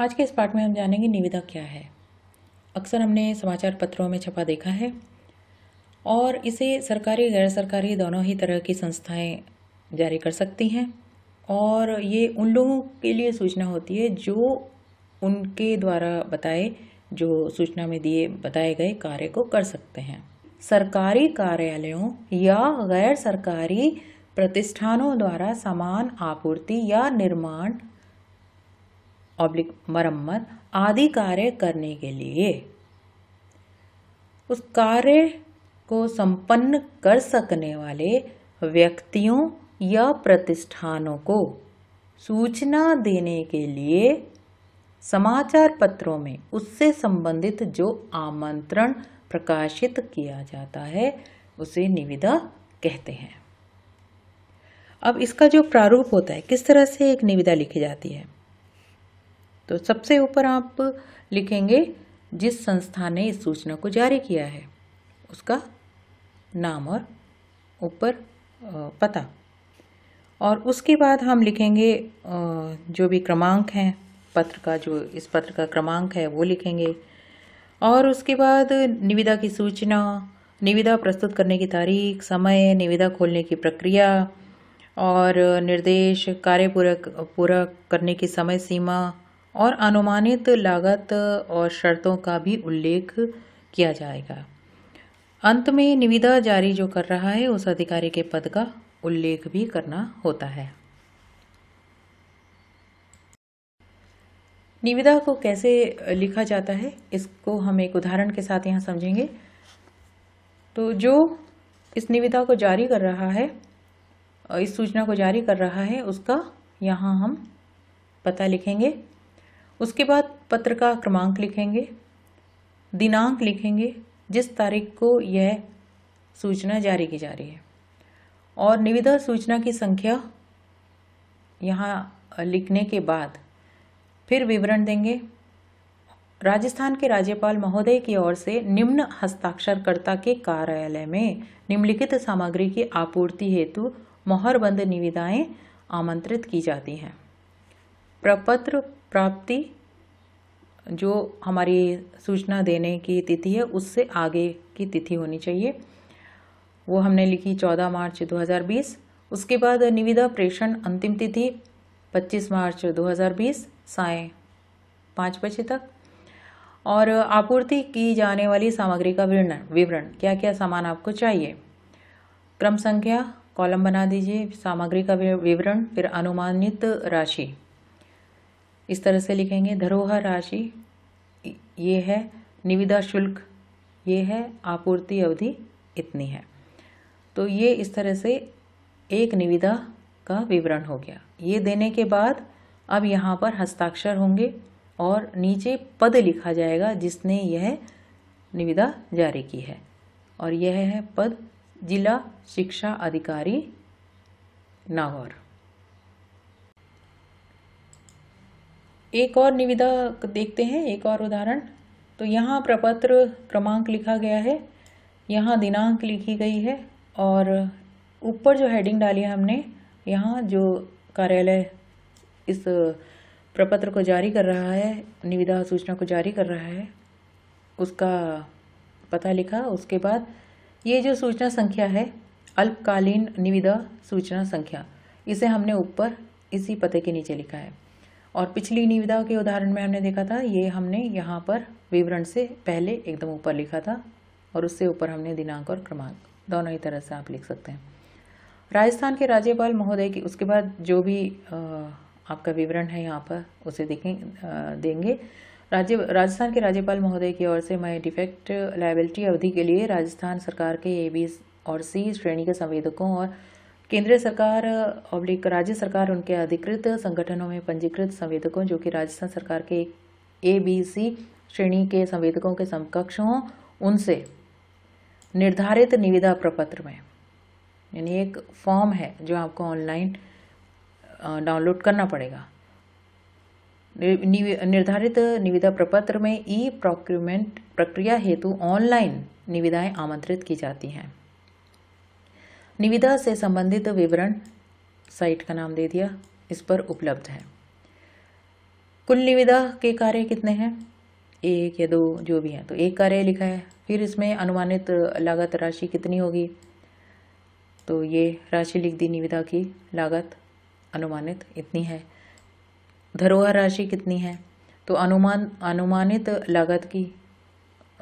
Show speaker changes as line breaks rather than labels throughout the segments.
आज के इस पार्ट में हम जानेंगे निविदा क्या है अक्सर हमने समाचार पत्रों में छपा देखा है और इसे सरकारी गैर सरकारी दोनों ही तरह की संस्थाएं जारी कर सकती हैं और ये उन लोगों के लिए सूचना होती है जो उनके द्वारा बताए जो सूचना में दिए बताए गए कार्य को कर सकते हैं सरकारी कार्यालयों या गैर सरकारी प्रतिष्ठानों द्वारा समान आपूर्ति या निर्माण ऑब्लिक मरम्मत आदि कार्य करने के लिए उस कार्य को संपन्न कर सकने वाले व्यक्तियों या प्रतिष्ठानों को सूचना देने के लिए समाचार पत्रों में उससे संबंधित जो आमंत्रण प्रकाशित किया जाता है उसे निविदा कहते हैं अब इसका जो प्रारूप होता है किस तरह से एक निविदा लिखी जाती है तो सबसे ऊपर आप लिखेंगे जिस संस्था ने इस सूचना को जारी किया है उसका नाम और ऊपर पता और उसके बाद हम लिखेंगे जो भी क्रमांक हैं पत्र का जो इस पत्र का क्रमांक है वो लिखेंगे और उसके बाद निविदा की सूचना निविदा प्रस्तुत करने की तारीख समय निविदा खोलने की प्रक्रिया और निर्देश कार्य पूरा पूरा करने की समय सीमा और अनुमानित लागत और शर्तों का भी उल्लेख किया जाएगा अंत में निविदा जारी जो कर रहा है उस अधिकारी के पद का उल्लेख भी करना होता है निविदा को कैसे लिखा जाता है इसको हम एक उदाहरण के साथ यहाँ समझेंगे तो जो इस निविदा को जारी कर रहा है इस सूचना को जारी कर रहा है उसका यहाँ हम पता लिखेंगे उसके बाद पत्र का क्रमांक लिखेंगे दिनांक लिखेंगे जिस तारीख को यह सूचना जारी की जा रही है और निविदा सूचना की संख्या यहाँ लिखने के बाद फिर विवरण देंगे राजस्थान के राज्यपाल महोदय की ओर से निम्न हस्ताक्षरकर्ता के कार्यालय में निम्नलिखित सामग्री की आपूर्ति हेतु मोहरबंद निविदाएं आमंत्रित की जाती हैं प्रपत्र प्राप्ति जो हमारी सूचना देने की तिथि है उससे आगे की तिथि होनी चाहिए वो हमने लिखी 14 मार्च 2020 उसके बाद निविदा प्रेषण अंतिम तिथि 25 मार्च 2020 साय पाँच बजे तक और आपूर्ति की जाने वाली सामग्री का विवरण विवरण क्या क्या सामान आपको चाहिए क्रम संख्या कॉलम बना दीजिए सामग्री का विवरण फिर अनुमानित राशि इस तरह से लिखेंगे धरोहर राशि ये है निविदा शुल्क ये है आपूर्ति अवधि इतनी है तो ये इस तरह से एक निविदा का विवरण हो गया ये देने के बाद अब यहाँ पर हस्ताक्षर होंगे और नीचे पद लिखा जाएगा जिसने यह निविदा जारी की है और यह है पद जिला शिक्षा अधिकारी नागौर एक और निविदा देखते हैं एक और उदाहरण तो यहाँ प्रपत्र क्रमांक लिखा गया है यहाँ दिनांक लिखी गई है और ऊपर जो हेडिंग डाली है हमने यहाँ जो कार्यालय इस प्रपत्र को जारी कर रहा है निविदा सूचना को जारी कर रहा है उसका पता लिखा उसके बाद ये जो सूचना संख्या है अल्पकालीन निविदा सूचना संख्या इसे हमने ऊपर इसी पते के नीचे लिखा है और पिछली निविदा के उदाहरण में हमने देखा था ये हमने यहाँ पर विवरण से पहले एकदम ऊपर लिखा था और उससे ऊपर हमने दिनांक और क्रमांक दोनों ही तरह से आप लिख सकते हैं राजस्थान के राज्यपाल महोदय की उसके बाद जो भी आपका विवरण है यहाँ पर उसे देखें देंगे राज्य राजस्थान के राज्यपाल महोदय की ओर से मैं डिफेक्ट लाइबिलिटी अवधि के लिए राजस्थान सरकार के ए बी और सी श्रेणी के संवेदकों और केंद्र सरकार ऑब्लिक राज्य सरकार उनके अधिकृत संगठनों में पंजीकृत संवेदकों जो कि राजस्थान सरकार के ए बी सी श्रेणी के संवेदकों के समकक्ष हों उनसे निर्धारित निविदा प्रपत्र में यानी एक फॉर्म है जो आपको ऑनलाइन डाउनलोड करना पड़ेगा निर्धारित निविदा प्रपत्र में ई प्रोक्यूमेंट प्रक्रिया हेतु ऑनलाइन निविदाएं आमंत्रित की जाती हैं निविदा से संबंधित विवरण साइट का नाम दे दिया इस पर उपलब्ध है कुल निविदा के कार्य कितने हैं एक या दो जो भी हैं तो एक कार्य लिखा है फिर इसमें अनुमानित लागत राशि कितनी होगी तो ये राशि लिख दी निविदा की लागत अनुमानित इतनी है धरोहर राशि कितनी है तो अनुमान अनुमानित लागत की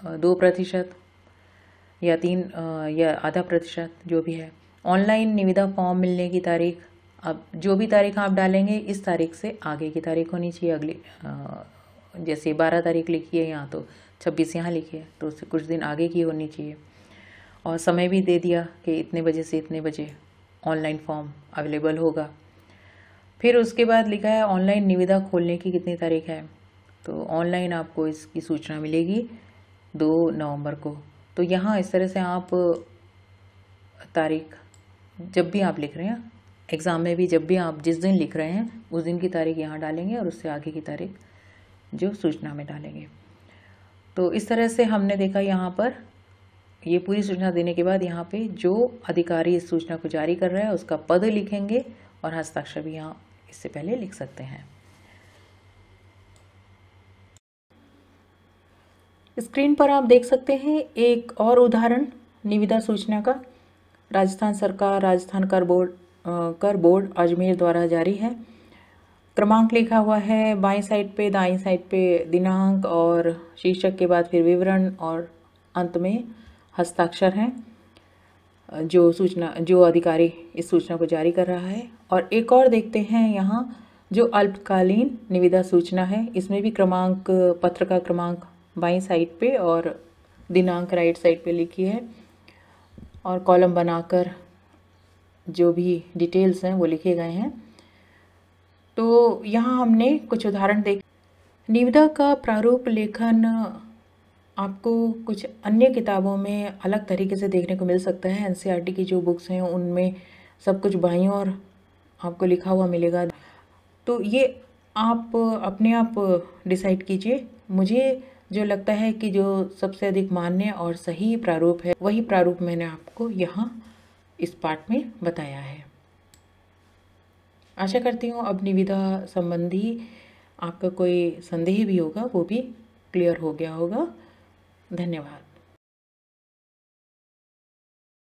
दो प्रतिशत या तीन या आधा प्रतिशत जो भी है ऑनलाइन निविदा फॉर्म मिलने की तारीख अब जो भी तारीख आप डालेंगे इस तारीख से आगे की तारीख होनी चाहिए अगली जैसे बारह तारीख लिखी है यहाँ तो छब्बीस यहाँ लिखी है तो उससे कुछ दिन आगे की होनी चाहिए और समय भी दे दिया कि इतने बजे से इतने बजे ऑनलाइन फॉर्म अवेलेबल होगा फिर उसके बाद लिखा है ऑनलाइन निविदा खोलने की कितनी तारीख है तो ऑनलाइन आपको इसकी सूचना मिलेगी दो नवंबर को तो यहाँ इस तरह से आप तारीख जब भी आप लिख रहे हैं एग्ज़ाम में भी जब भी आप जिस दिन लिख रहे हैं उस दिन की तारीख यहाँ डालेंगे और उससे आगे की तारीख जो सूचना में डालेंगे तो इस तरह से हमने देखा यहाँ पर ये पूरी सूचना देने के बाद यहाँ पे जो अधिकारी इस सूचना को जारी कर रहा है उसका पद लिखेंगे और हस्ताक्षर भी यहाँ इससे पहले लिख सकते हैं स्क्रीन पर आप देख सकते हैं एक और उदाहरण निविदा सूचना का राजस्थान सरकार राजस्थान कर बोर्ड कर बोर्ड अजमेर द्वारा जारी है क्रमांक लिखा हुआ है बाएं साइड पे दाएं साइड पे दिनांक और शीर्षक के बाद फिर विवरण और अंत में हस्ताक्षर हैं जो सूचना जो अधिकारी इस सूचना को जारी कर रहा है और एक और देखते हैं यहाँ जो अल्पकालीन निविदा सूचना है इसमें भी क्रमांक पत्र का क्रमांक बाई साइड पे और दिनांक राइट साइड पे लिखी है और कॉलम बनाकर जो भी डिटेल्स हैं वो लिखे गए हैं तो यहाँ हमने कुछ उदाहरण देख निविदा का प्रारूप लेखन आपको कुछ अन्य किताबों में अलग तरीके से देखने को मिल सकता है एनसीईआरटी e की जो बुक्स हैं उनमें सब कुछ बाई और आपको लिखा हुआ मिलेगा तो ये आप अपने आप डिसाइड कीजिए मुझे जो लगता है कि जो सबसे अधिक मान्य और सही प्रारूप है वही प्रारूप मैंने आपको यहाँ इस पार्ट में बताया है आशा करती हूँ अब निविदा संबंधी आपका कोई संदेह भी होगा वो भी क्लियर हो गया होगा धन्यवाद